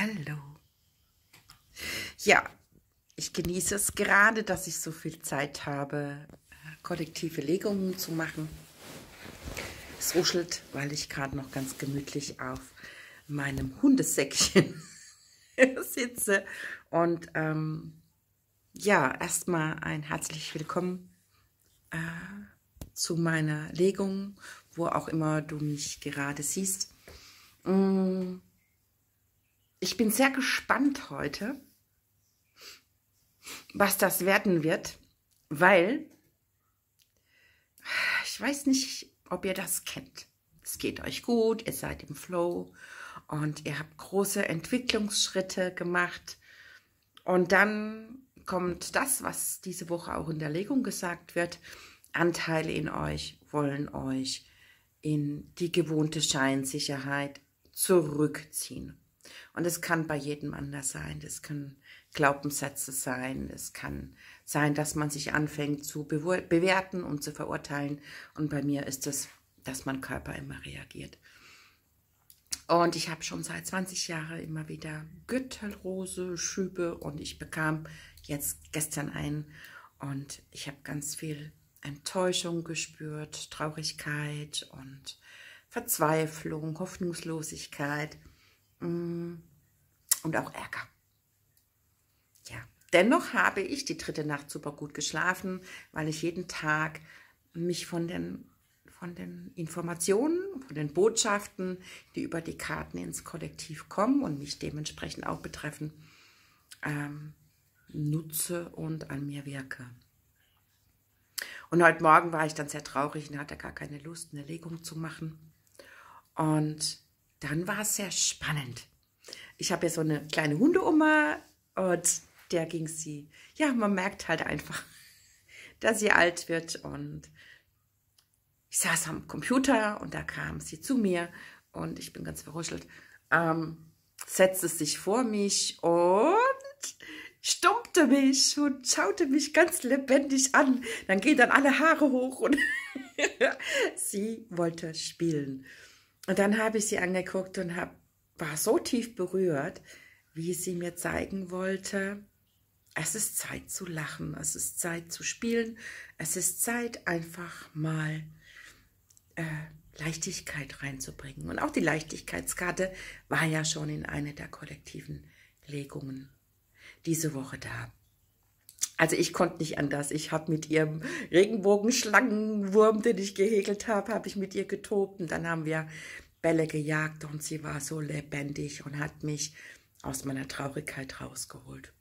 Hallo. Ja, ich genieße es gerade, dass ich so viel Zeit habe, kollektive Legungen zu machen. Es ruschelt, weil ich gerade noch ganz gemütlich auf meinem Hundesäckchen sitze. Und ähm, ja, erstmal ein herzlich willkommen äh, zu meiner Legung, wo auch immer du mich gerade siehst. Mm, ich bin sehr gespannt heute, was das werden wird, weil ich weiß nicht, ob ihr das kennt. Es geht euch gut, ihr seid im Flow und ihr habt große Entwicklungsschritte gemacht. Und dann kommt das, was diese Woche auch in der Legung gesagt wird. Anteile in euch wollen euch in die gewohnte Scheinsicherheit zurückziehen. Und es kann bei jedem anders sein. Das können Glaubenssätze sein. Es kann sein, dass man sich anfängt zu bewerten und zu verurteilen. Und bei mir ist es, dass mein Körper immer reagiert. Und ich habe schon seit 20 Jahren immer wieder Gürtelrose, Schübe und ich bekam jetzt gestern einen und ich habe ganz viel Enttäuschung gespürt, Traurigkeit und Verzweiflung, Hoffnungslosigkeit. Und mm und auch Ärger. Ja, dennoch habe ich die dritte Nacht super gut geschlafen, weil ich jeden Tag mich von den, von den Informationen, von den Botschaften, die über die Karten ins Kollektiv kommen und mich dementsprechend auch betreffen, ähm, nutze und an mir wirke. Und heute Morgen war ich dann sehr traurig und hatte gar keine Lust, eine Legung zu machen. Und dann war es sehr spannend ich habe ja so eine kleine Hundeoma und der ging sie. Ja, man merkt halt einfach, dass sie alt wird und ich saß am Computer und da kam sie zu mir und ich bin ganz verruschelt, ähm, setzte sich vor mich und stummte mich und schaute mich ganz lebendig an. Dann gehen dann alle Haare hoch und sie wollte spielen. Und dann habe ich sie angeguckt und habe war so tief berührt, wie sie mir zeigen wollte, es ist Zeit zu lachen, es ist Zeit zu spielen, es ist Zeit einfach mal äh, Leichtigkeit reinzubringen. Und auch die Leichtigkeitskarte war ja schon in einer der kollektiven Legungen diese Woche da. Also ich konnte nicht anders. Ich habe mit ihrem Regenbogenschlangenwurm, den ich gehegelt habe, habe ich mit ihr getobt. Und dann haben wir Bälle gejagt und sie war so lebendig und hat mich aus meiner Traurigkeit rausgeholt.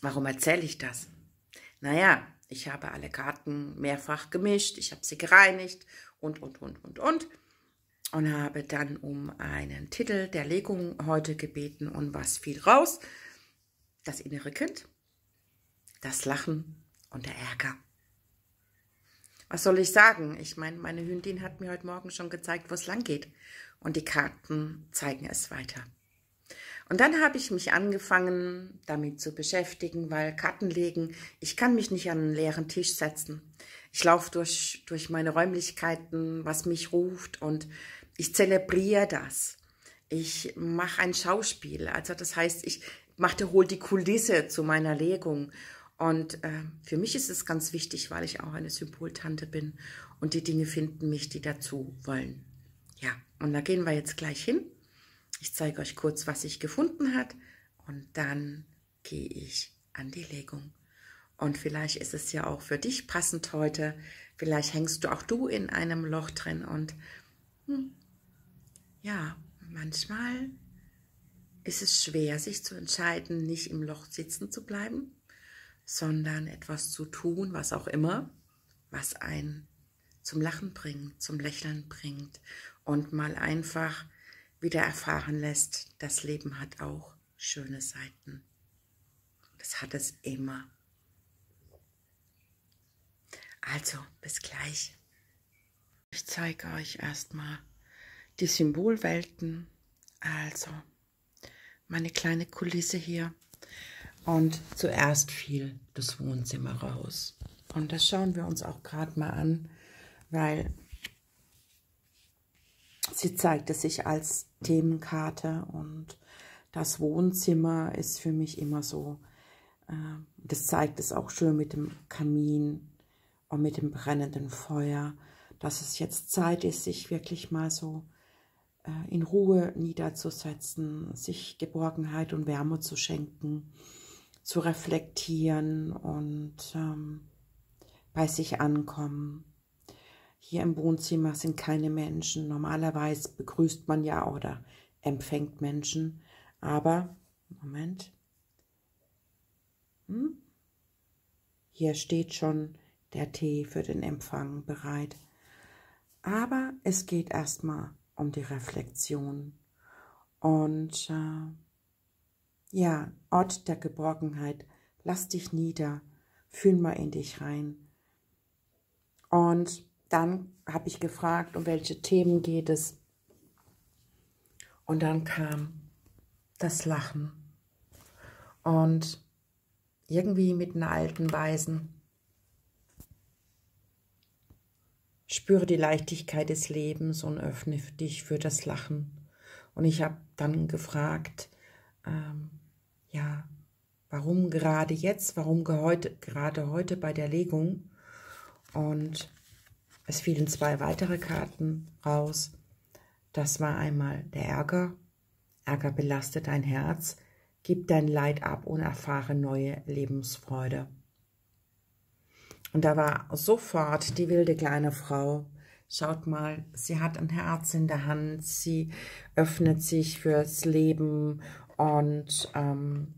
Warum erzähle ich das? Naja, ich habe alle Karten mehrfach gemischt, ich habe sie gereinigt und, und, und, und, und. Und habe dann um einen Titel der Legung heute gebeten und was fiel raus? Das innere Kind, das Lachen und der Ärger was soll ich sagen? Ich meine, meine Hündin hat mir heute Morgen schon gezeigt, wo es lang geht. Und die Karten zeigen es weiter. Und dann habe ich mich angefangen, damit zu beschäftigen, weil Karten legen, ich kann mich nicht an einen leeren Tisch setzen. Ich laufe durch, durch meine Räumlichkeiten, was mich ruft und ich zelebriere das. Ich mache ein Schauspiel, also das heißt, ich mache hol die Kulisse zu meiner Legung und äh, für mich ist es ganz wichtig, weil ich auch eine Symboltante bin und die Dinge finden mich, die dazu wollen. Ja, und da gehen wir jetzt gleich hin. Ich zeige euch kurz, was ich gefunden hat und dann gehe ich an die Legung. Und vielleicht ist es ja auch für dich passend heute. Vielleicht hängst du auch du in einem Loch drin und hm, ja, manchmal ist es schwer, sich zu entscheiden, nicht im Loch sitzen zu bleiben sondern etwas zu tun, was auch immer, was einen zum Lachen bringt, zum Lächeln bringt und mal einfach wieder erfahren lässt, das Leben hat auch schöne Seiten. Das hat es immer. Also, bis gleich. Ich zeige euch erstmal die Symbolwelten. Also, meine kleine Kulisse hier und zuerst fiel das Wohnzimmer raus. Und das schauen wir uns auch gerade mal an, weil sie zeigte sich als Themenkarte und das Wohnzimmer ist für mich immer so, äh, das zeigt es auch schön mit dem Kamin und mit dem brennenden Feuer, dass es jetzt Zeit ist, sich wirklich mal so äh, in Ruhe niederzusetzen, sich Geborgenheit und Wärme zu schenken zu reflektieren und ähm, bei sich ankommen. Hier im Wohnzimmer sind keine Menschen. Normalerweise begrüßt man ja oder empfängt Menschen. Aber, Moment. Hm? Hier steht schon der Tee für den Empfang bereit. Aber es geht erstmal um die Reflexion. Und äh, ja, Ort der Geborgenheit. Lass dich nieder. Fühl mal in dich rein. Und dann habe ich gefragt, um welche Themen geht es. Und dann kam das Lachen. Und irgendwie mit einer alten Weisen. Spüre die Leichtigkeit des Lebens und öffne dich für das Lachen. Und ich habe dann gefragt, ähm, ja, warum gerade jetzt, warum heute, gerade heute bei der Legung. Und es fielen zwei weitere Karten raus. Das war einmal der Ärger. Ärger belastet dein Herz, gibt dein Leid ab und erfahre neue Lebensfreude. Und da war sofort die wilde kleine Frau. Schaut mal, sie hat ein Herz in der Hand, sie öffnet sich fürs Leben und ähm,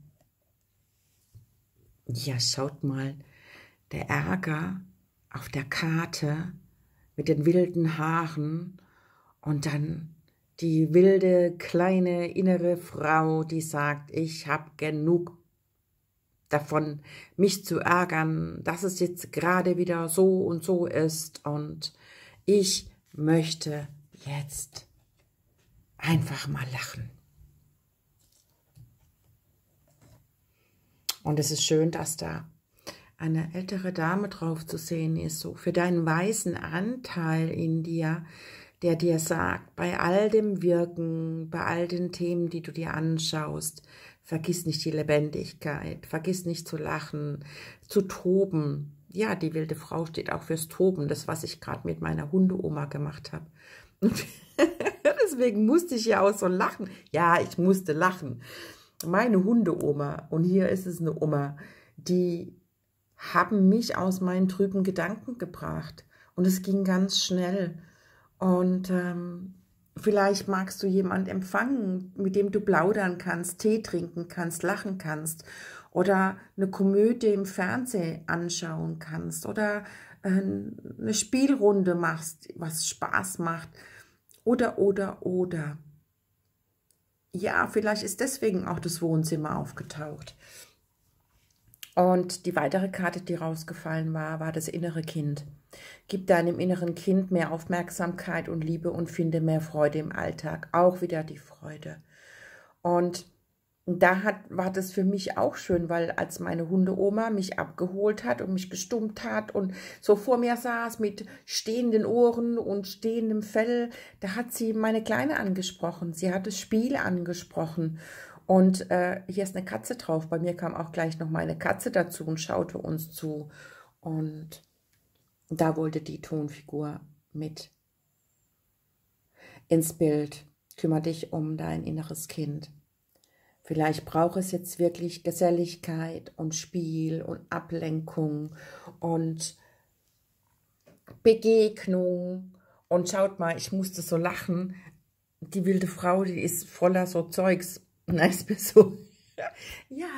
ja, schaut mal, der Ärger auf der Karte mit den wilden Haaren und dann die wilde kleine innere Frau, die sagt, ich habe genug davon, mich zu ärgern, dass es jetzt gerade wieder so und so ist und ich möchte jetzt einfach mal lachen. Und es ist schön, dass da eine ältere Dame drauf zu sehen ist, so für deinen weißen Anteil in dir, der dir sagt, bei all dem Wirken, bei all den Themen, die du dir anschaust, vergiss nicht die Lebendigkeit, vergiss nicht zu lachen, zu toben. Ja, die wilde Frau steht auch fürs Toben, das, was ich gerade mit meiner Hundeoma gemacht habe. Deswegen musste ich ja auch so lachen. Ja, ich musste lachen meine Hundeoma, und hier ist es eine Oma, die haben mich aus meinen trüben Gedanken gebracht. Und es ging ganz schnell. Und ähm, vielleicht magst du jemand empfangen, mit dem du plaudern kannst, Tee trinken kannst, lachen kannst oder eine Komödie im Fernsehen anschauen kannst oder äh, eine Spielrunde machst, was Spaß macht oder, oder, oder ja, vielleicht ist deswegen auch das Wohnzimmer aufgetaucht. Und die weitere Karte, die rausgefallen war, war das innere Kind. Gib deinem inneren Kind mehr Aufmerksamkeit und Liebe und finde mehr Freude im Alltag. Auch wieder die Freude. Und und da hat, war das für mich auch schön, weil als meine Hundeoma mich abgeholt hat und mich gestummt hat und so vor mir saß mit stehenden Ohren und stehendem Fell, da hat sie meine Kleine angesprochen. Sie hat das Spiel angesprochen. Und äh, hier ist eine Katze drauf. Bei mir kam auch gleich noch meine Katze dazu und schaute uns zu. Und da wollte die Tonfigur mit ins Bild. Kümmer dich um dein inneres Kind. Vielleicht braucht es jetzt wirklich Geselligkeit und Spiel und Ablenkung und Begegnung. Und schaut mal, ich musste so lachen. Die wilde Frau, die ist voller so Zeugs. Nice Person. ja,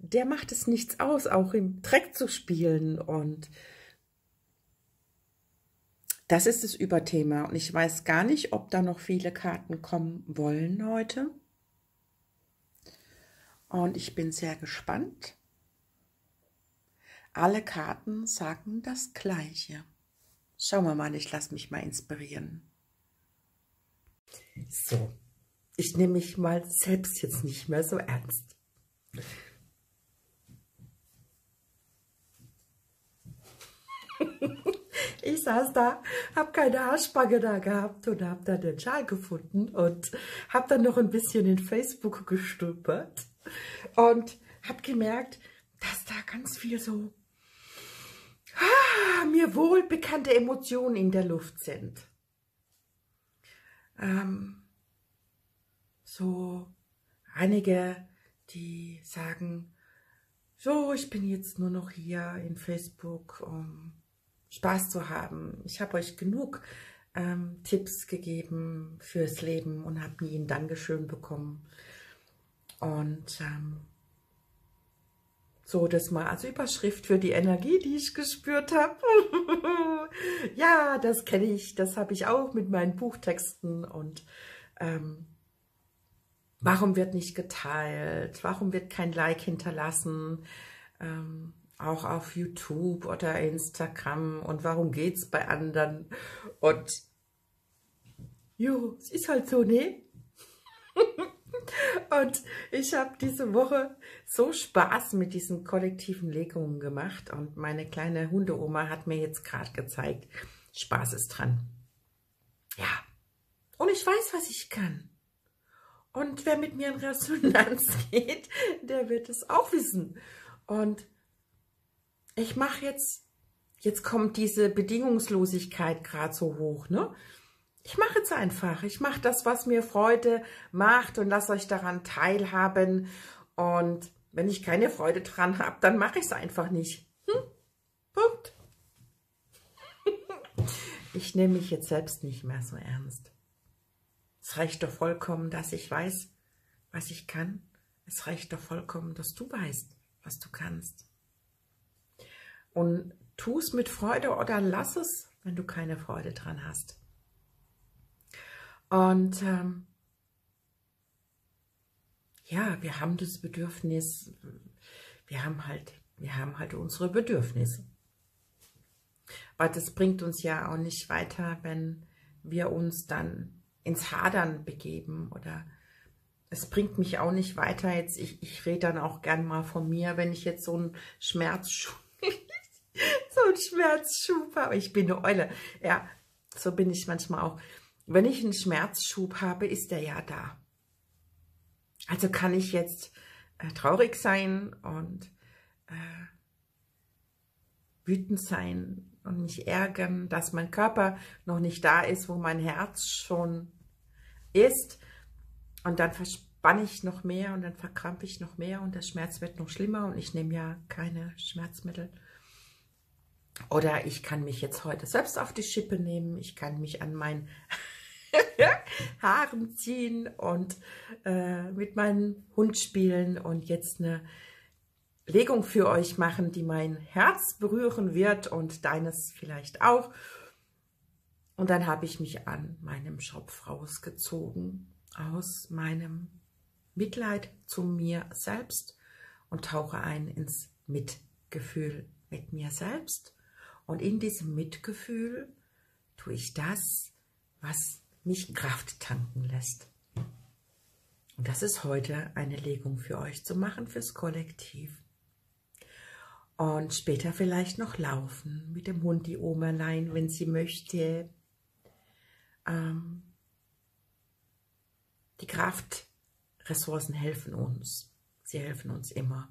der macht es nichts aus, auch im Dreck zu spielen. Und das ist das Überthema. Und ich weiß gar nicht, ob da noch viele Karten kommen wollen heute. Und ich bin sehr gespannt. Alle Karten sagen das Gleiche. Schauen wir mal, ich lasse mich mal inspirieren. So, ich nehme mich mal selbst jetzt nicht mehr so ernst. ich saß da, habe keine Haarspange da gehabt und habe dann den Schal gefunden und habe dann noch ein bisschen in Facebook gestolpert und habe gemerkt, dass da ganz viel so ah, mir wohlbekannte Emotionen in der Luft sind. Ähm, so einige, die sagen, so, ich bin jetzt nur noch hier in Facebook, um Spaß zu haben. Ich habe euch genug ähm, Tipps gegeben fürs Leben und habe nie ein Dankeschön bekommen. Und ähm, so, das mal als Überschrift für die Energie, die ich gespürt habe. ja, das kenne ich, das habe ich auch mit meinen Buchtexten und ähm, warum wird nicht geteilt, warum wird kein Like hinterlassen, ähm, auch auf YouTube oder Instagram und warum geht's bei anderen und jo, es ist halt so, ne? Und ich habe diese Woche so Spaß mit diesen kollektiven Legungen gemacht und meine kleine Hundeoma hat mir jetzt gerade gezeigt, Spaß ist dran. Ja, und ich weiß, was ich kann. Und wer mit mir in Resonanz geht, der wird es auch wissen. Und ich mache jetzt, jetzt kommt diese Bedingungslosigkeit gerade so hoch, ne? ich mache es einfach. Ich mache das, was mir Freude macht und lasse euch daran teilhaben. Und wenn ich keine Freude dran habe, dann mache ich es einfach nicht. Hm? Punkt. ich nehme mich jetzt selbst nicht mehr so ernst. Es reicht doch vollkommen, dass ich weiß, was ich kann. Es reicht doch vollkommen, dass du weißt, was du kannst. Und tu es mit Freude oder lass es, wenn du keine Freude dran hast. Und ähm, ja, wir haben das Bedürfnis, wir haben halt, wir haben halt unsere Bedürfnisse. Aber das bringt uns ja auch nicht weiter, wenn wir uns dann ins Hadern begeben oder es bringt mich auch nicht weiter. Jetzt, ich, ich rede dann auch gern mal von mir, wenn ich jetzt so einen Schmerzschub, so einen Schmerzschub habe. Ich bin eine Eule. Ja, so bin ich manchmal auch wenn ich einen Schmerzschub habe, ist der ja da. Also kann ich jetzt äh, traurig sein und äh, wütend sein und mich ärgern, dass mein Körper noch nicht da ist, wo mein Herz schon ist. Und dann verspanne ich noch mehr und dann verkrampfe ich noch mehr und der Schmerz wird noch schlimmer und ich nehme ja keine Schmerzmittel. Oder ich kann mich jetzt heute selbst auf die Schippe nehmen, ich kann mich an mein Haaren ziehen und äh, mit meinem Hund spielen und jetzt eine Legung für euch machen, die mein Herz berühren wird und deines vielleicht auch. Und dann habe ich mich an meinem Schopf rausgezogen, aus meinem Mitleid zu mir selbst und tauche ein ins Mitgefühl mit mir selbst. Und in diesem Mitgefühl tue ich das, was mich Kraft tanken lässt. Und das ist heute eine Legung für euch zu machen, fürs Kollektiv. Und später vielleicht noch laufen mit dem Hund, die Omerlein, wenn sie möchte. Ähm, die Kraftressourcen helfen uns. Sie helfen uns immer.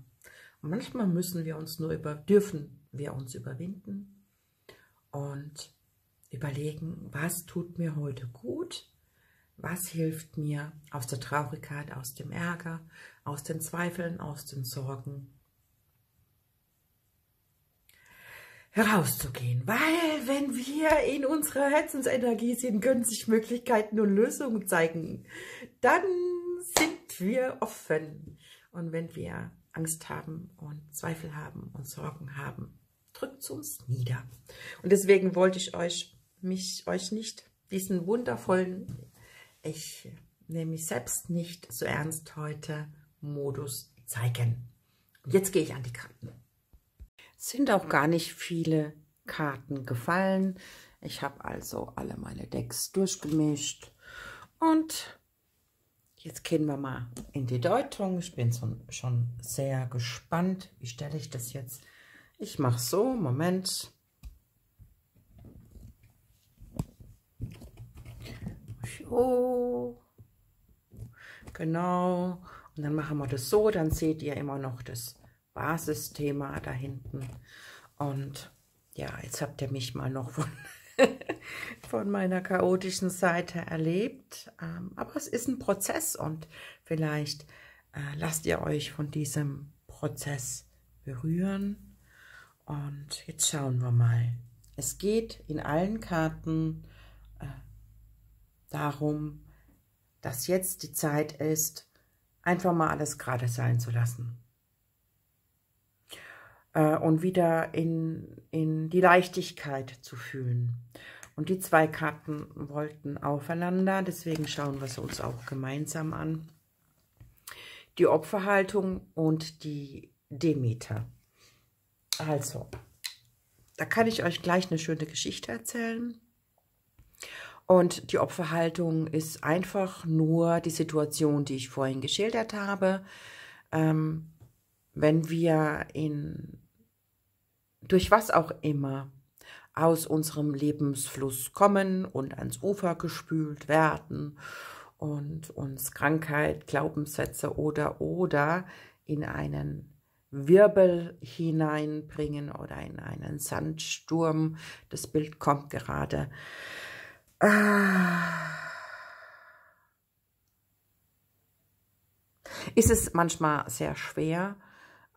Und manchmal müssen wir uns nur über, dürfen wir uns überwinden und überlegen, was tut mir heute gut, was hilft mir aus der Traurigkeit, aus dem Ärger, aus den Zweifeln, aus den Sorgen herauszugehen. Weil wenn wir in unserer Herzensenergie sind, können sich Möglichkeiten und Lösungen zeigen. Dann sind wir offen. Und wenn wir Angst haben und Zweifel haben und Sorgen haben, drückt es uns nieder. Und deswegen wollte ich euch mich euch nicht, diesen wundervollen, ich nehme mich selbst nicht so ernst heute, Modus zeigen. Jetzt gehe ich an die Karten. sind auch gar nicht viele Karten gefallen. Ich habe also alle meine Decks durchgemischt und jetzt gehen wir mal in die Deutung. Ich bin schon sehr gespannt. Wie stelle ich das jetzt? Ich mache so, Moment. so. Genau. Und dann machen wir das so. Dann seht ihr immer noch das Basisthema da hinten. Und ja, jetzt habt ihr mich mal noch von, von meiner chaotischen Seite erlebt. Ähm, aber es ist ein Prozess und vielleicht äh, lasst ihr euch von diesem Prozess berühren. Und jetzt schauen wir mal. Es geht in allen Karten darum, dass jetzt die Zeit ist, einfach mal alles gerade sein zu lassen. Äh, und wieder in, in die Leichtigkeit zu fühlen. Und die zwei Karten wollten aufeinander, deswegen schauen wir sie uns auch gemeinsam an. Die Opferhaltung und die Demeter. Also, da kann ich euch gleich eine schöne Geschichte erzählen. Und die Opferhaltung ist einfach nur die Situation, die ich vorhin geschildert habe. Ähm, wenn wir in, durch was auch immer aus unserem Lebensfluss kommen und ans Ufer gespült werden und uns Krankheit, Glaubenssätze oder oder in einen Wirbel hineinbringen oder in einen Sandsturm. Das Bild kommt gerade. Ah. ist es manchmal sehr schwer,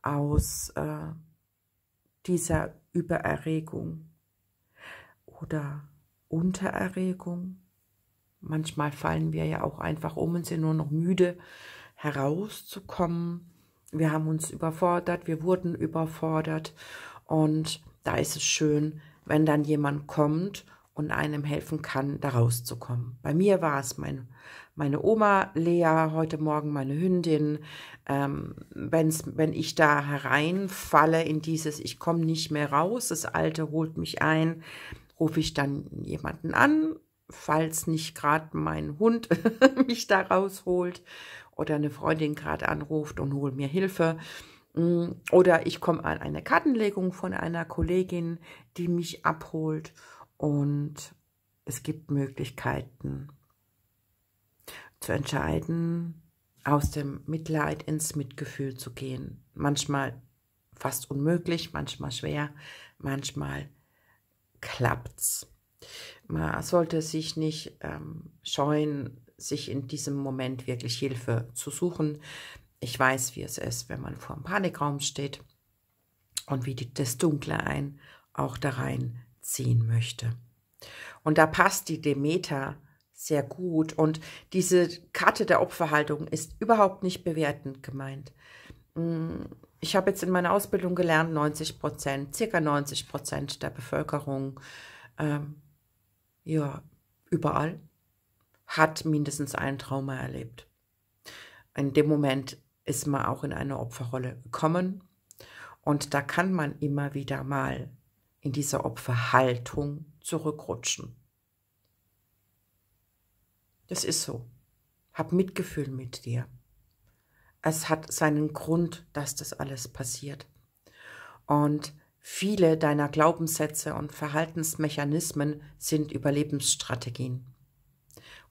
aus äh, dieser Übererregung oder Untererregung, manchmal fallen wir ja auch einfach um und sind nur noch müde, herauszukommen. Wir haben uns überfordert, wir wurden überfordert und da ist es schön, wenn dann jemand kommt und einem helfen kann, da rauszukommen. Bei mir war es mein, meine Oma Lea, heute Morgen meine Hündin. Ähm, wenn's, wenn ich da hereinfalle in dieses, ich komme nicht mehr raus, das Alte holt mich ein, rufe ich dann jemanden an, falls nicht gerade mein Hund mich da rausholt oder eine Freundin gerade anruft und holt mir Hilfe. Mm, oder ich komme an eine Kartenlegung von einer Kollegin, die mich abholt. Und es gibt Möglichkeiten zu entscheiden, aus dem Mitleid ins Mitgefühl zu gehen. Manchmal fast unmöglich, manchmal schwer, manchmal klappt's. Man sollte sich nicht ähm, scheuen, sich in diesem Moment wirklich Hilfe zu suchen. Ich weiß, wie es ist, wenn man vor einem Panikraum steht und wie die, das Dunkle ein auch da rein ziehen möchte. Und da passt die Demeter sehr gut. Und diese Karte der Opferhaltung ist überhaupt nicht bewertend gemeint. Mm, ich habe jetzt in meiner Ausbildung gelernt, 90 Prozent, circa 90 Prozent der Bevölkerung, ähm, ja, überall, hat mindestens ein Trauma erlebt. In dem Moment ist man auch in eine Opferrolle gekommen. Und da kann man immer wieder mal in dieser Opferhaltung zurückrutschen. Das ist so. Hab Mitgefühl mit dir. Es hat seinen Grund, dass das alles passiert. Und viele deiner Glaubenssätze und Verhaltensmechanismen sind Überlebensstrategien.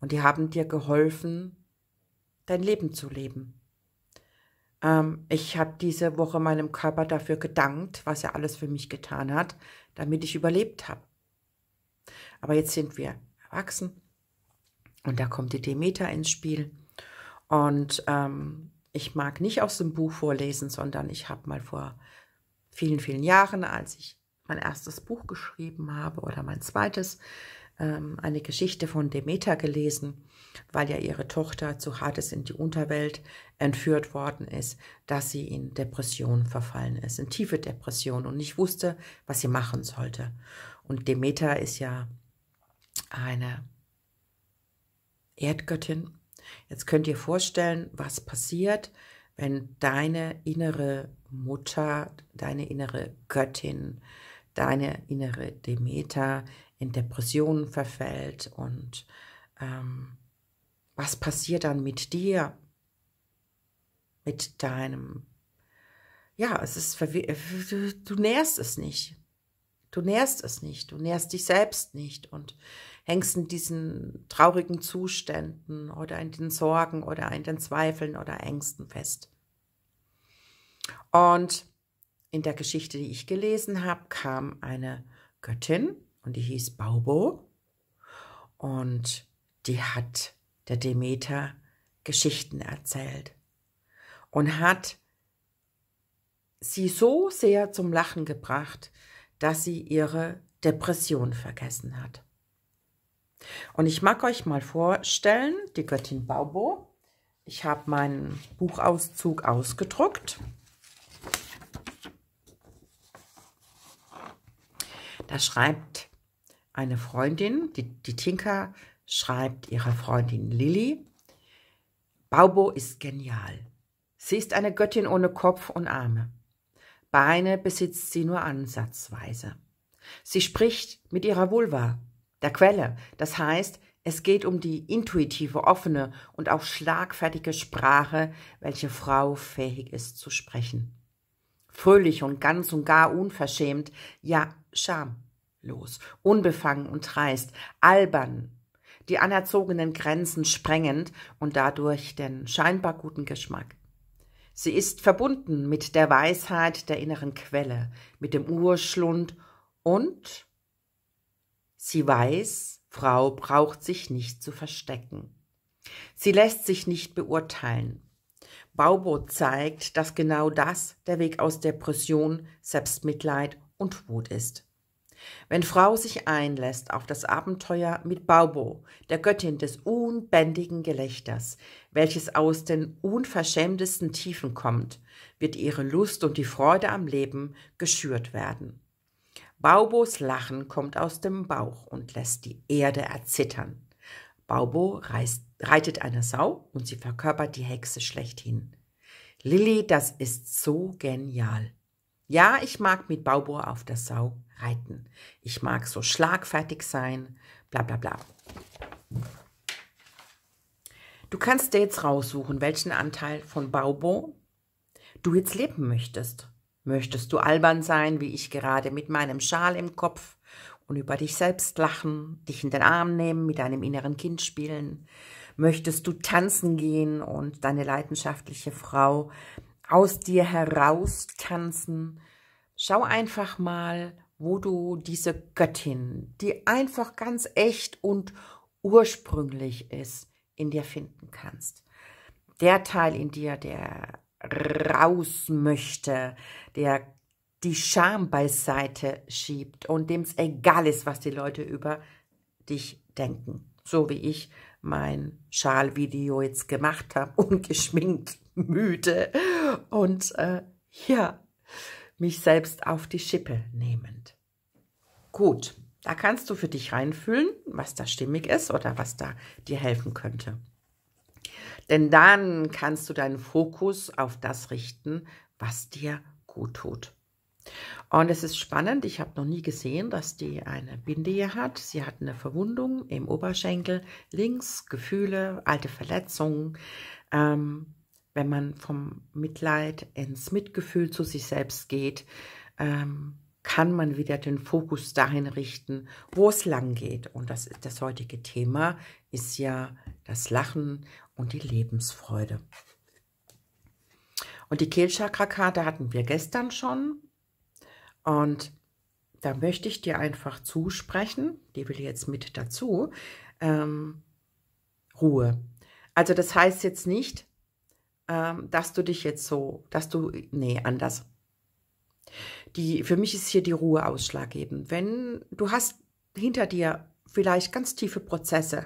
Und die haben dir geholfen, dein Leben zu leben. Ähm, ich habe diese Woche meinem Körper dafür gedankt, was er alles für mich getan hat, damit ich überlebt habe. Aber jetzt sind wir erwachsen und da kommt die Demeter ins Spiel. Und ähm, ich mag nicht aus dem Buch vorlesen, sondern ich habe mal vor vielen, vielen Jahren, als ich mein erstes Buch geschrieben habe oder mein zweites, ähm, eine Geschichte von Demeter gelesen weil ja ihre Tochter zu Hades in die Unterwelt entführt worden ist, dass sie in Depressionen verfallen ist, in tiefe Depressionen und nicht wusste, was sie machen sollte. Und Demeter ist ja eine Erdgöttin. Jetzt könnt ihr vorstellen, was passiert, wenn deine innere Mutter, deine innere Göttin, deine innere Demeter in Depressionen verfällt und ähm, was passiert dann mit dir? Mit deinem, ja, es ist, äh, du, du nährst es nicht. Du nährst es nicht, du nährst dich selbst nicht und hängst in diesen traurigen Zuständen oder in den Sorgen oder in den Zweifeln oder Ängsten fest. Und in der Geschichte, die ich gelesen habe, kam eine Göttin und die hieß Baubo und die hat der Demeter Geschichten erzählt und hat sie so sehr zum Lachen gebracht, dass sie ihre Depression vergessen hat. Und ich mag euch mal vorstellen, die Göttin Baubo. Ich habe meinen Buchauszug ausgedruckt. Da schreibt eine Freundin, die, die Tinker schreibt ihre Freundin Lilly, Baubo ist genial. Sie ist eine Göttin ohne Kopf und Arme. Beine besitzt sie nur ansatzweise. Sie spricht mit ihrer Vulva, der Quelle. Das heißt, es geht um die intuitive, offene und auch schlagfertige Sprache, welche Frau fähig ist zu sprechen. Fröhlich und ganz und gar unverschämt, ja schamlos, unbefangen und dreist, albern, die anerzogenen Grenzen sprengend und dadurch den scheinbar guten Geschmack. Sie ist verbunden mit der Weisheit der inneren Quelle, mit dem Urschlund und sie weiß, Frau braucht sich nicht zu verstecken. Sie lässt sich nicht beurteilen. Baubo zeigt, dass genau das der Weg aus Depression, Selbstmitleid und Wut ist. Wenn Frau sich einlässt auf das Abenteuer mit Baubo, der Göttin des unbändigen Gelächters, welches aus den unverschämtesten Tiefen kommt, wird ihre Lust und die Freude am Leben geschürt werden. Baubos Lachen kommt aus dem Bauch und lässt die Erde erzittern. Baubo reist, reitet eine Sau und sie verkörpert die Hexe schlechthin. Lilly, das ist so genial. Ja, ich mag mit Baubo auf der Sau reiten. Ich mag so schlagfertig sein, bla bla bla. Du kannst dir jetzt raussuchen, welchen Anteil von Baubo du jetzt leben möchtest. Möchtest du albern sein, wie ich gerade mit meinem Schal im Kopf und über dich selbst lachen, dich in den Arm nehmen, mit deinem inneren Kind spielen? Möchtest du tanzen gehen und deine leidenschaftliche Frau aus dir heraus tanzen? Schau einfach mal, wo du diese Göttin, die einfach ganz echt und ursprünglich ist, in dir finden kannst. Der Teil in dir, der raus möchte, der die Scham beiseite schiebt und dem es egal ist, was die Leute über dich denken. So wie ich mein Schalvideo jetzt gemacht habe, ungeschminkt, müde und äh, ja, mich selbst auf die Schippe nehmend. Gut, da kannst du für dich reinfühlen, was da stimmig ist oder was da dir helfen könnte. Denn dann kannst du deinen Fokus auf das richten, was dir gut tut. Und es ist spannend, ich habe noch nie gesehen, dass die eine Binde hier hat. Sie hat eine Verwundung im Oberschenkel, links Gefühle, alte Verletzungen. Ähm, wenn man vom Mitleid ins Mitgefühl zu sich selbst geht, ähm, kann man wieder den Fokus dahin richten, wo es lang geht. Und das, das heutige Thema ist ja das Lachen und die Lebensfreude. Und die Kehlchakra-Karte hatten wir gestern schon. Und da möchte ich dir einfach zusprechen, die will jetzt mit dazu, ähm, Ruhe. Also das heißt jetzt nicht, ähm, dass du dich jetzt so, dass du, nee, anders. Die, für mich ist hier die Ruhe ausschlaggebend. Wenn du hast hinter dir vielleicht ganz tiefe Prozesse,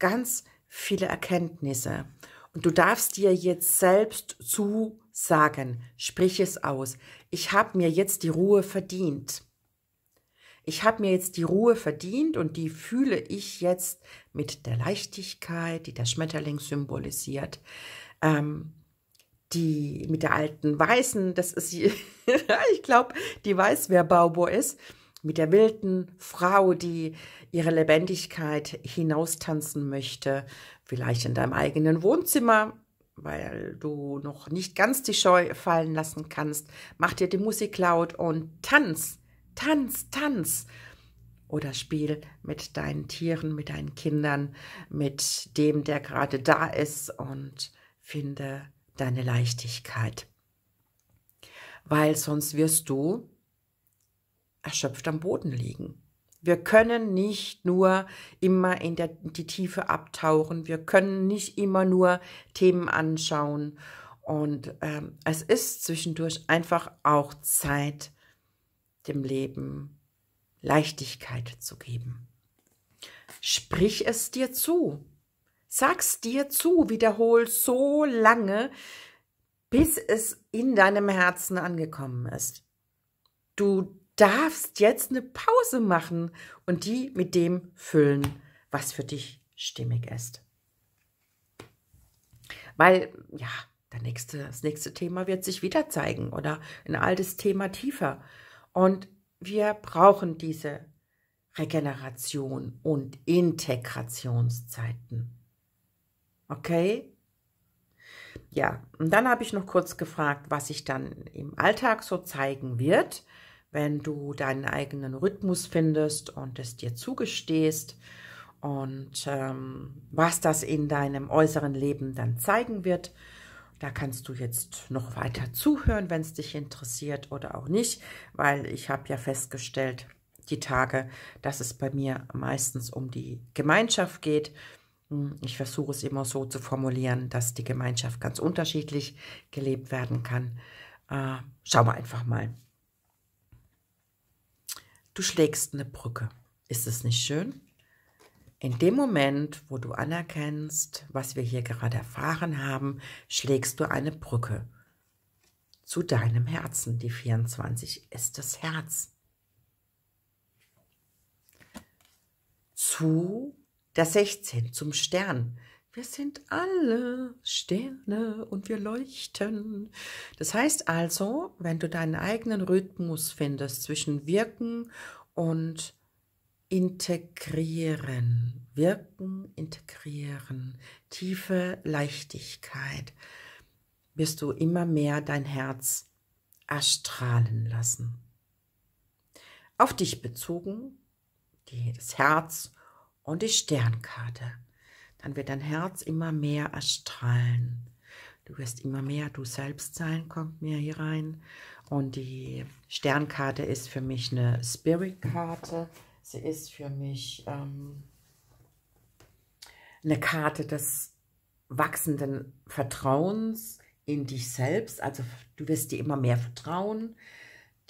ganz viele Erkenntnisse und du darfst dir jetzt selbst zusagen, sprich es aus. Ich habe mir jetzt die Ruhe verdient. Ich habe mir jetzt die Ruhe verdient und die fühle ich jetzt mit der Leichtigkeit, die der Schmetterling symbolisiert, ähm, die mit der alten Weißen, das ist, ich glaube, die weiß, wer Baubo ist, mit der wilden Frau, die ihre Lebendigkeit hinaustanzen möchte, vielleicht in deinem eigenen Wohnzimmer, weil du noch nicht ganz die Scheu fallen lassen kannst. Mach dir die Musik laut und tanz, tanz, tanz. Oder spiel mit deinen Tieren, mit deinen Kindern, mit dem, der gerade da ist und finde deine Leichtigkeit. Weil sonst wirst du erschöpft am Boden liegen. Wir können nicht nur immer in, der, in die Tiefe abtauchen, wir können nicht immer nur Themen anschauen. Und ähm, es ist zwischendurch einfach auch Zeit, dem Leben Leichtigkeit zu geben. Sprich es dir zu. Sag's dir zu, wiederhol so lange, bis es in deinem Herzen angekommen ist. Du darfst jetzt eine Pause machen und die mit dem füllen, was für dich stimmig ist. Weil, ja, der nächste, das nächste Thema wird sich wieder zeigen oder ein altes Thema tiefer. Und wir brauchen diese Regeneration und Integrationszeiten. Okay? Ja, und dann habe ich noch kurz gefragt, was sich dann im Alltag so zeigen wird, wenn du deinen eigenen Rhythmus findest und es dir zugestehst und ähm, was das in deinem äußeren Leben dann zeigen wird. Da kannst du jetzt noch weiter zuhören, wenn es dich interessiert oder auch nicht, weil ich habe ja festgestellt, die Tage, dass es bei mir meistens um die Gemeinschaft geht hm, ich versuche es immer so zu formulieren, dass die Gemeinschaft ganz unterschiedlich gelebt werden kann. Äh, schauen wir einfach mal. Du schlägst eine Brücke. Ist es nicht schön? In dem Moment, wo du anerkennst, was wir hier gerade erfahren haben, schlägst du eine Brücke zu deinem Herzen. Die 24 ist das Herz. Zu der 16 zum Stern. Wir sind alle Sterne und wir leuchten. Das heißt also, wenn du deinen eigenen Rhythmus findest zwischen Wirken und Integrieren, Wirken, Integrieren, tiefe Leichtigkeit, wirst du immer mehr dein Herz erstrahlen lassen. Auf dich bezogen, das Herz und die Sternkarte. Dann wird dein Herz immer mehr erstrahlen. Du wirst immer mehr du selbst sein, kommt mir hier rein. Und die Sternkarte ist für mich eine Spiritkarte. Sie ist für mich ähm, eine Karte des wachsenden Vertrauens in dich selbst. Also du wirst dir immer mehr vertrauen.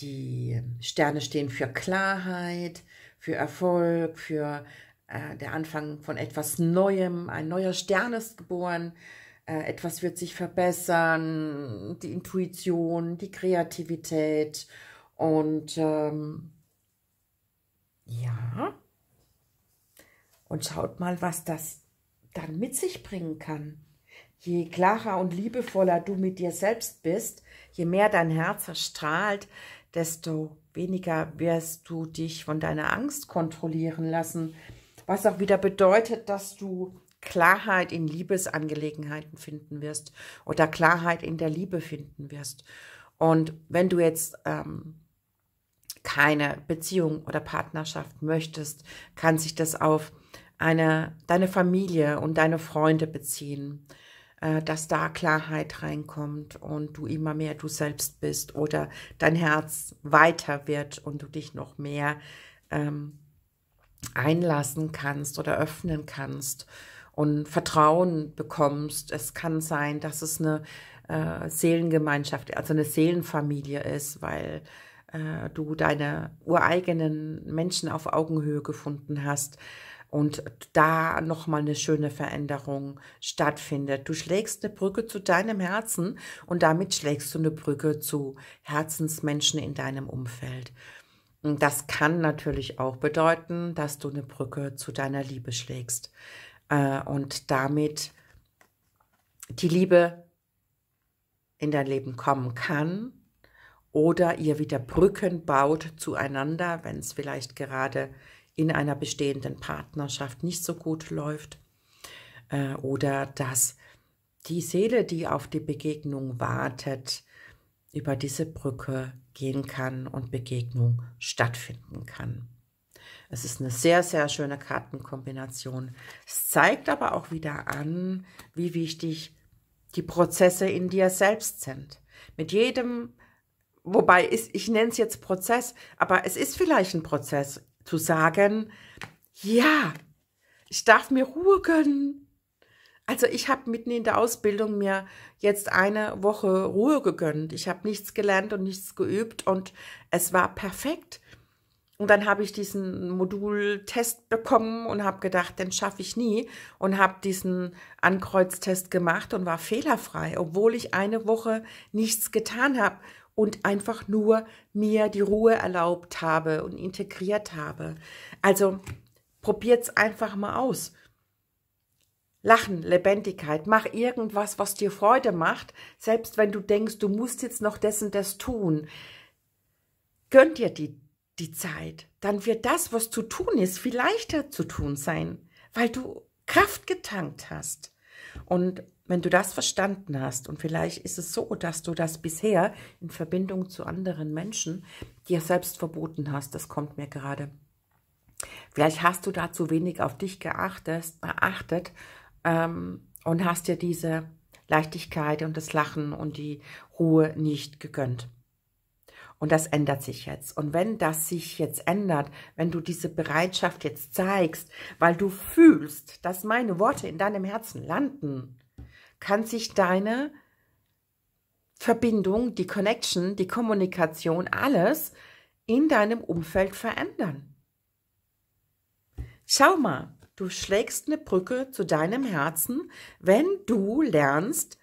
Die Sterne stehen für Klarheit, für Erfolg, für äh, der Anfang von etwas Neuem, ein neuer Stern ist geboren, äh, etwas wird sich verbessern, die Intuition, die Kreativität und ähm, ja, und schaut mal, was das dann mit sich bringen kann. Je klarer und liebevoller du mit dir selbst bist, je mehr dein Herz erstrahlt, desto weniger wirst du dich von deiner Angst kontrollieren lassen, was auch wieder bedeutet, dass du Klarheit in Liebesangelegenheiten finden wirst oder Klarheit in der Liebe finden wirst. Und wenn du jetzt ähm, keine Beziehung oder Partnerschaft möchtest, kann sich das auf eine, deine Familie und deine Freunde beziehen, äh, dass da Klarheit reinkommt und du immer mehr du selbst bist oder dein Herz weiter wird und du dich noch mehr ähm, einlassen kannst oder öffnen kannst und Vertrauen bekommst. Es kann sein, dass es eine äh, Seelengemeinschaft, also eine Seelenfamilie ist, weil äh, du deine ureigenen Menschen auf Augenhöhe gefunden hast und da nochmal eine schöne Veränderung stattfindet. Du schlägst eine Brücke zu deinem Herzen und damit schlägst du eine Brücke zu Herzensmenschen in deinem Umfeld das kann natürlich auch bedeuten, dass du eine Brücke zu deiner Liebe schlägst äh, und damit die Liebe in dein Leben kommen kann oder ihr wieder Brücken baut zueinander, wenn es vielleicht gerade in einer bestehenden Partnerschaft nicht so gut läuft äh, oder dass die Seele, die auf die Begegnung wartet, über diese Brücke gehen kann und Begegnung stattfinden kann. Es ist eine sehr, sehr schöne Kartenkombination. Es zeigt aber auch wieder an, wie wichtig die Prozesse in dir selbst sind. Mit jedem, wobei ist, ich nenne es jetzt Prozess, aber es ist vielleicht ein Prozess zu sagen, ja, ich darf mir Ruhe gönnen. Also ich habe mitten in der Ausbildung mir jetzt eine Woche Ruhe gegönnt. Ich habe nichts gelernt und nichts geübt und es war perfekt. Und dann habe ich diesen Modultest bekommen und habe gedacht, den schaffe ich nie und habe diesen Ankreuztest gemacht und war fehlerfrei, obwohl ich eine Woche nichts getan habe und einfach nur mir die Ruhe erlaubt habe und integriert habe. Also probiert's einfach mal aus. Lachen, Lebendigkeit, mach irgendwas, was dir Freude macht, selbst wenn du denkst, du musst jetzt noch dessen das tun. Gönn dir die, die Zeit, dann wird das, was zu tun ist, viel leichter zu tun sein, weil du Kraft getankt hast. Und wenn du das verstanden hast, und vielleicht ist es so, dass du das bisher in Verbindung zu anderen Menschen dir selbst verboten hast, das kommt mir gerade. Vielleicht hast du da zu wenig auf dich geachtet, beachtet ähm, und hast dir diese Leichtigkeit und das Lachen und die Ruhe nicht gegönnt. Und das ändert sich jetzt. Und wenn das sich jetzt ändert, wenn du diese Bereitschaft jetzt zeigst, weil du fühlst, dass meine Worte in deinem Herzen landen, kann sich deine Verbindung, die Connection, die Kommunikation, alles in deinem Umfeld verändern. Schau mal, Du schlägst eine Brücke zu deinem Herzen, wenn du lernst,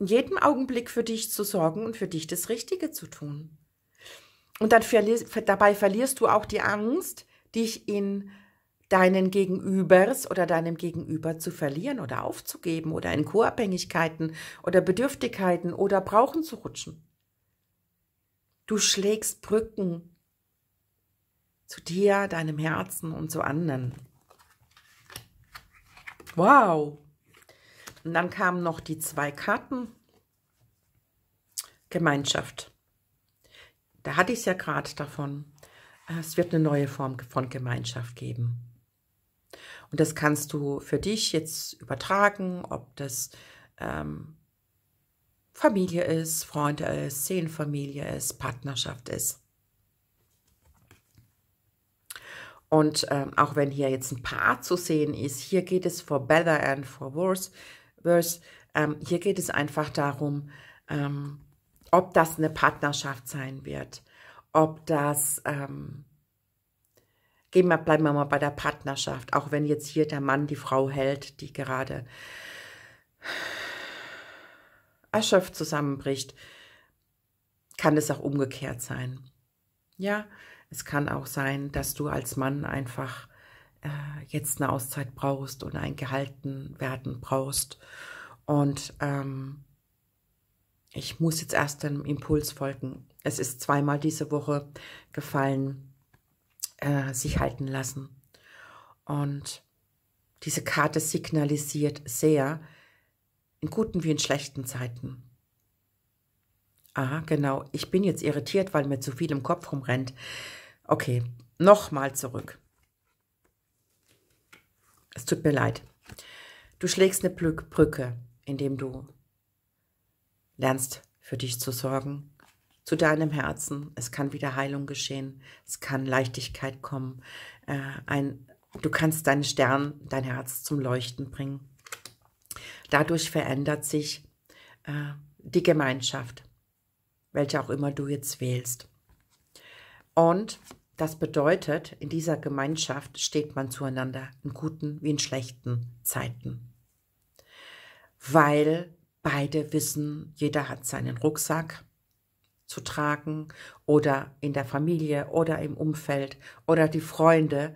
in jedem Augenblick für dich zu sorgen und für dich das Richtige zu tun. Und dann verli dabei verlierst du auch die Angst, dich in deinen Gegenübers oder deinem Gegenüber zu verlieren oder aufzugeben oder in Co-Abhängigkeiten oder Bedürftigkeiten oder Brauchen zu rutschen. Du schlägst Brücken zu dir, deinem Herzen und zu anderen. Wow. Und dann kamen noch die zwei Karten. Gemeinschaft. Da hatte ich es ja gerade davon. Es wird eine neue Form von Gemeinschaft geben. Und das kannst du für dich jetzt übertragen, ob das ähm, Familie ist, Freunde ist, Seelenfamilie ist, Partnerschaft ist. Und ähm, auch wenn hier jetzt ein Paar zu sehen ist, hier geht es for better and for worse. worse ähm, hier geht es einfach darum, ähm, ob das eine Partnerschaft sein wird, ob das, ähm, gehen wir, bleiben wir mal bei der Partnerschaft, auch wenn jetzt hier der Mann die Frau hält, die gerade erschöpft zusammenbricht, kann es auch umgekehrt sein. Ja, es kann auch sein, dass du als Mann einfach äh, jetzt eine Auszeit brauchst und ein gehalten werden brauchst. Und ähm, ich muss jetzt erst dem Impuls folgen. Es ist zweimal diese Woche gefallen, äh, sich halten lassen. Und diese Karte signalisiert sehr, in guten wie in schlechten Zeiten. Aha, genau. Ich bin jetzt irritiert, weil mir zu viel im Kopf rumrennt. Okay, nochmal zurück. Es tut mir leid. Du schlägst eine Brücke, indem du lernst, für dich zu sorgen, zu deinem Herzen. Es kann wieder Heilung geschehen, es kann Leichtigkeit kommen. Äh, ein, du kannst deinen Stern, dein Herz zum Leuchten bringen. Dadurch verändert sich äh, die Gemeinschaft, welche auch immer du jetzt wählst. Und das bedeutet, in dieser Gemeinschaft steht man zueinander in guten wie in schlechten Zeiten. Weil beide wissen, jeder hat seinen Rucksack zu tragen oder in der Familie oder im Umfeld oder die Freunde.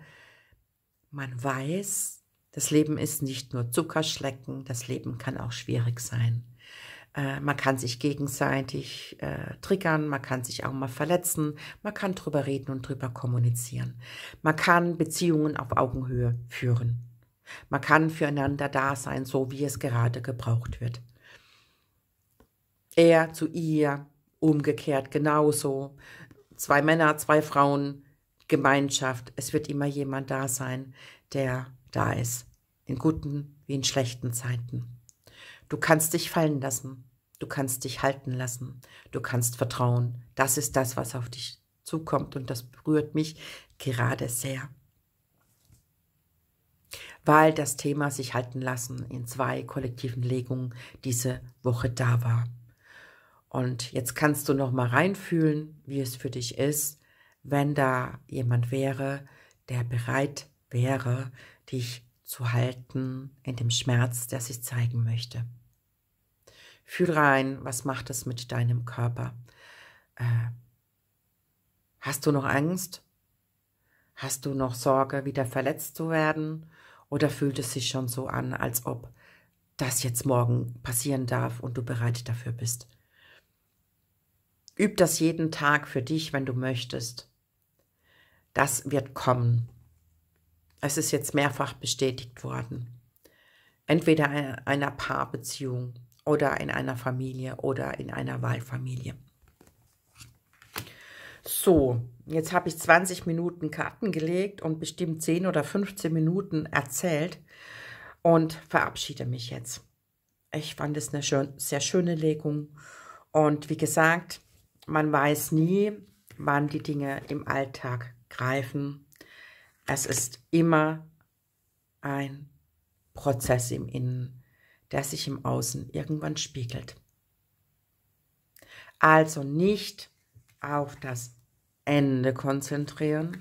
Man weiß, das Leben ist nicht nur Zuckerschlecken, das Leben kann auch schwierig sein. Äh, man kann sich gegenseitig äh, triggern, man kann sich auch mal verletzen, man kann drüber reden und drüber kommunizieren. Man kann Beziehungen auf Augenhöhe führen. Man kann füreinander da sein, so wie es gerade gebraucht wird. Er zu ihr, umgekehrt genauso. Zwei Männer, zwei Frauen, Gemeinschaft. Es wird immer jemand da sein, der da ist. In guten wie in schlechten Zeiten. Du kannst dich fallen lassen. Du kannst dich halten lassen. Du kannst vertrauen. Das ist das, was auf dich zukommt und das berührt mich gerade sehr. Weil das Thema sich halten lassen in zwei kollektiven Legungen diese Woche da war. Und jetzt kannst du noch mal reinfühlen, wie es für dich ist, wenn da jemand wäre, der bereit wäre, dich zu halten in dem Schmerz, der sich zeigen möchte. Fühl rein, was macht es mit deinem Körper? Äh, hast du noch Angst? Hast du noch Sorge, wieder verletzt zu werden? Oder fühlt es sich schon so an, als ob das jetzt morgen passieren darf und du bereit dafür bist? Üb das jeden Tag für dich, wenn du möchtest. Das wird kommen. Es ist jetzt mehrfach bestätigt worden. Entweder äh, einer Paarbeziehung oder in einer Familie oder in einer Wahlfamilie. So, jetzt habe ich 20 Minuten Karten gelegt und bestimmt 10 oder 15 Minuten erzählt und verabschiede mich jetzt. Ich fand es eine schön, sehr schöne Legung und wie gesagt, man weiß nie, wann die Dinge im Alltag greifen. Es ist immer ein Prozess im Innen der sich im Außen irgendwann spiegelt. Also nicht auf das Ende konzentrieren,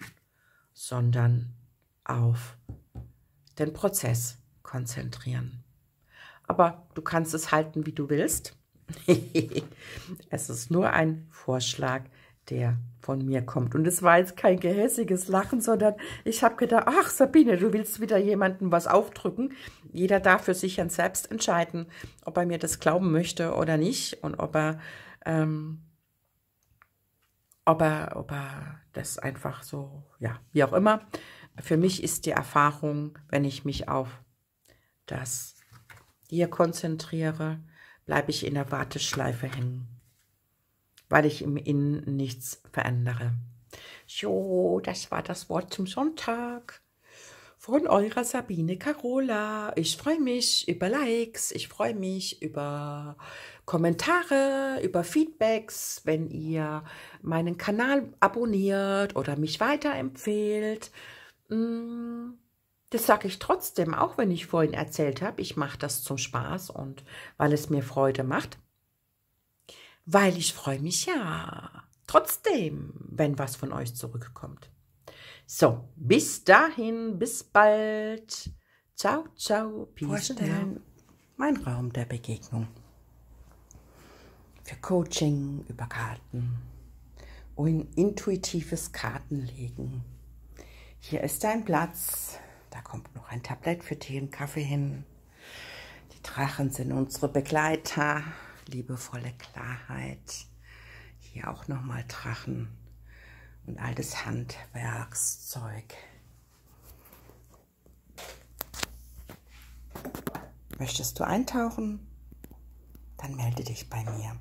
sondern auf den Prozess konzentrieren. Aber du kannst es halten, wie du willst. es ist nur ein Vorschlag, der von mir kommt. Und es war jetzt kein gehässiges Lachen, sondern ich habe gedacht, ach Sabine, du willst wieder jemandem was aufdrücken. Jeder darf für sich dann selbst entscheiden, ob er mir das glauben möchte oder nicht und ob er, ähm, ob er, ob er das einfach so, ja, wie auch immer. Für mich ist die Erfahrung, wenn ich mich auf das hier konzentriere, bleibe ich in der Warteschleife hängen weil ich im Innen nichts verändere. So, das war das Wort zum Sonntag von eurer Sabine Carola. Ich freue mich über Likes, ich freue mich über Kommentare, über Feedbacks, wenn ihr meinen Kanal abonniert oder mich weiterempfehlt. Mm, das sage ich trotzdem, auch wenn ich vorhin erzählt habe, ich mache das zum Spaß und weil es mir Freude macht weil ich freue mich ja trotzdem, wenn was von euch zurückkommt. So, bis dahin, bis bald. Ciao, ciao, Peace. Vorstellen, mein Raum der Begegnung. Für Coaching über Karten und intuitives Kartenlegen. Hier ist dein Platz. Da kommt noch ein Tablett für Tee und Kaffee hin. Die Drachen sind unsere Begleiter liebevolle Klarheit. Hier auch nochmal Drachen und altes Handwerkszeug. Möchtest du eintauchen? Dann melde dich bei mir.